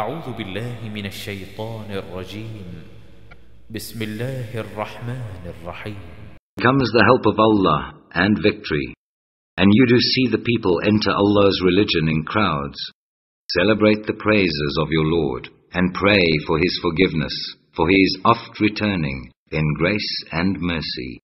أعوذ بالله من الشيطان الرجيم بسم الله الرحمن الرحيم Comes the help of Allah and victory, and you do see the people enter Allah's religion in crowds. Celebrate the praises of your Lord, and pray for His forgiveness, for He is oft returning in grace and mercy.